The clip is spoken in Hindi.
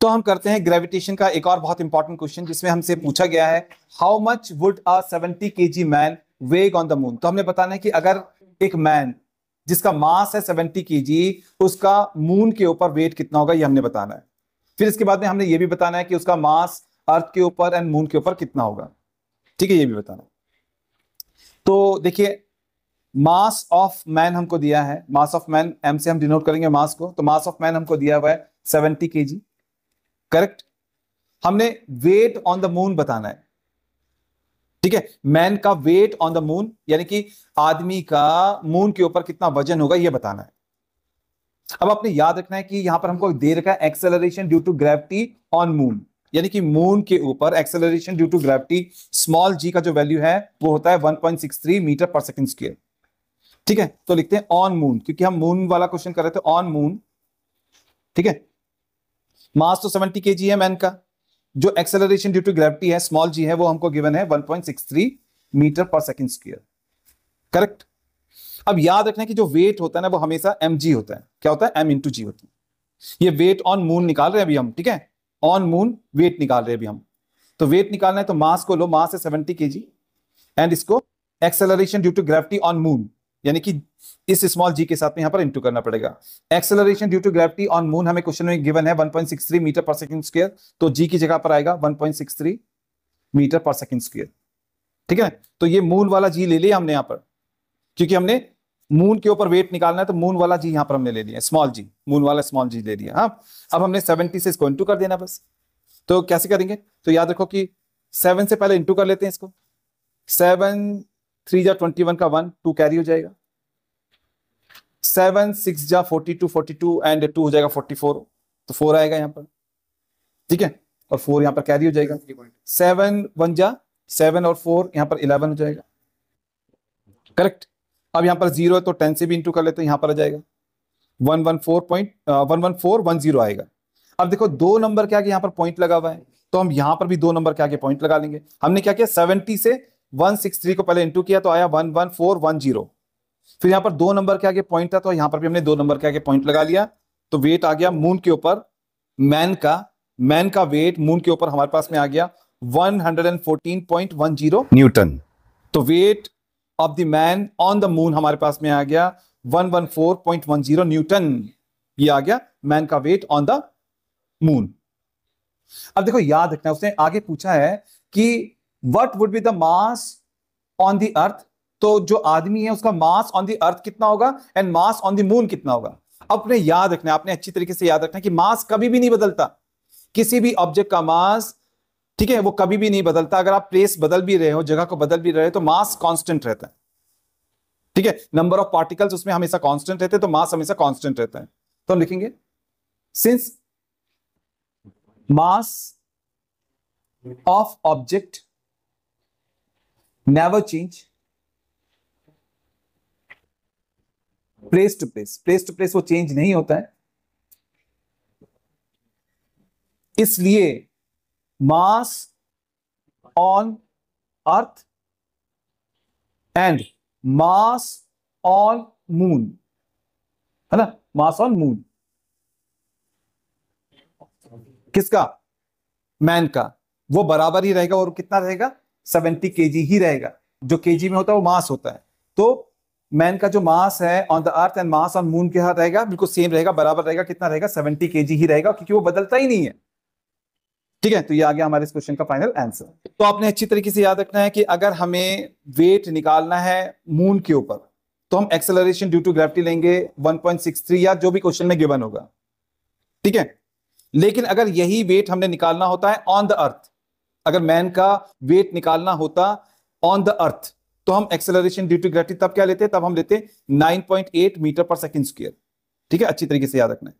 तो हम करते हैं ग्रेविटेशन का एक और बहुत इंपॉर्टेंट क्वेश्चन जिसमें हमसे पूछा गया है how much would a 70 K G man weigh on the moon तो हमने बताना है कि अगर एक मैन जिसका मास है 70 के जी उसका मून के ऊपर वेट कितना होगा ये हमने बताना है फिर इसके बाद में हमने ये भी बताना है कि उसका मास अर्थ के ऊपर एंड मून के ऊपर कितना होगा ठीक है ये भी बताना तो देखिए मास ऑफ मैन हमको दिया है मास ऑफ मैन एम से हम डिनोट करेंगे मास को तो मास ऑफ मैन हमको दिया हुआ है सेवेंटी के जी करेक्ट हमने वेट ऑन द मून बताना है ठीक है मैन का वेट ऑन द मून यानी कि आदमी का मून के ऊपर कितना वजन होगा यह बताना है अब आपने याद रखना है कि यहां पर हमको दे रखा है acceleration due to gravity on moon यानी कि मून के ऊपर acceleration due to gravity small G का जो वैल्यू है वो होता है 1.63 मीटर पर सेकंड स्क्वायर ठीक है तो लिखते हैं ऑन मून क्योंकि हम मून वाला क्वेश्चन कर रहे थे ऑन मून ठीक है मास तो 70 के है मैन का जो एक्सेलरेशन ड्यू टू ग्रेविटी है स्मॉल जी है वो हमको गिवन है 1.63 मीटर पर सेकंड स्क्वायर करेक्ट अब याद रखना कि जो वेट होता है ना वो हमेशा एम जी होता है क्या होता है एम इंटू जी होती है ये वेट ऑन मून निकाल रहे हैं अभी हम ठीक है ऑन मून वेट निकाल रहे हैं अभी हम तो वेट निकालना है तो मास को लो मास है सेवेंटी के एंड इसको acceleration due to gravity on moon यानी कि इस स्मॉल जी के साथ में यहाँ पर इंटू करना पड़ेगा acceleration due to gravity on moon हमें क्वेश्चन में गिवन है 1.63 मीटर पर सेकंड स्क्वायर तो जी की जगह पर आएगा 1.63 मीटर पर सेकंड स्क्वायर ठीक है तो ये मून वाला जी ले लिया हमने यहाँ पर क्योंकि हमने मून के ऊपर वेट निकालना है तो मून वाला जी यहाँ पर हमने ले लिया स्मॉल जी मून वाला स्मॉल जी ले लिया हाँ अब हमने सेवेंटी से इसको इंटू कर देना बस तो कैसे करेंगे तो याद रखो कि सेवन से पहले इंटू कर लेते हैं इसको सेवन थ्री जा ट्वेंटी वन का वन टू कैरी हो जाएगा सेवन सिक्स जा forty two forty two and two हो जाएगा फोर्टी फोर तो फोर आएगा यहाँ पर ठीक है और फोर यहाँ पर कैरी हो जाएगा सेवन वन जा सेवन और फोर यहाँ पर इलेवन हो जाएगा करेक्ट अब यहाँ पर जीरो है तो टेन से भी इंटू कर लेते यहाँ पर आ जाएगा one one four point one one four one zero आएगा अब देखो दो नंबर के आगे यहाँ पर पॉइंट लगा हुआ है तो हम यहाँ पर भी दो नंबर क्या पॉइंट लगा लेंगे हमने क्या किया सेवेंटी से वन सिक्स थ्री को पहले इंटू किया तो आया one one four one zero फिर यहां पर दो नंबर के आगे पॉइंट था तो यहां पर भी हमने दो नंबर के आगे पॉइंट लगा लिया तो वेट आ गया मून के ऊपर मैन का मैन का वेट मून के ऊपर हमारे पास में आ गया 114.10 न्यूटन तो weight of the man on the moon हमारे पास में आ गया 114.10 न्यूटन ये आ गया मैन का वेट ऑन द मून अब देखो याद रखना उसने आगे पूछा है कि what would be the mass on the earth तो जो आदमी है उसका मास ऑन द अर्थ कितना होगा and mass on the moon कितना होगा अपने याद रखना आपने अच्छी तरीके से याद रखना कि मास कभी भी नहीं बदलता किसी भी ऑब्जेक्ट का मास ठीक है वो कभी भी नहीं बदलता अगर आप प्लेस बदल भी रहे हो जगह को बदल भी रहे हो तो मास कांस्टेंट रहता है ठीक है नंबर ऑफ पार्टिकल्स उसमें हमेशा कांस्टेंट रहते हैं तो मास हमेशा कांस्टेंट रहता है तो हम लिखेंगे since mass of object never change place to place place to place वो चेंज नहीं होता है इसलिए mass on earth and mass on moon है ना मास ऑन मून किसका मैन का वो बराबर ही रहेगा और कितना रहेगा सेवेंटी के ही रहेगा जो के में होता है वो मास होता है तो मैन का जो मास है on the earth and mass on moon के हाथ रहेगा बिल्कुल सेम रहेगा बराबर रहेगा कितना रहेगा सेवेंटी के ही रहेगा क्योंकि वो बदलता ही नहीं है ठीक है तो ये आ गया हमारे इस क्वेश्चन का फाइनल आंसर तो आपने अच्छी तरीके से याद रखना है कि अगर हमें वेट निकालना है मून के ऊपर तो हम एक्सेलरेशन ड्यू टू ग्रेविटी लेंगे 1.63 या जो भी क्वेश्चन में गिवन होगा ठीक है लेकिन अगर यही वेट हमने निकालना होता है ऑन द अर्थ अगर मैन का वेट निकालना होता ऑन द अर्थ तो हम एक्सेलरेशन ड्यू टू ग्रेविटी तब क्या लेते तब हम लेते 9.8 मीटर पर सेकंड स्क्वायर ठीक है अच्छी तरीके से याद रखना है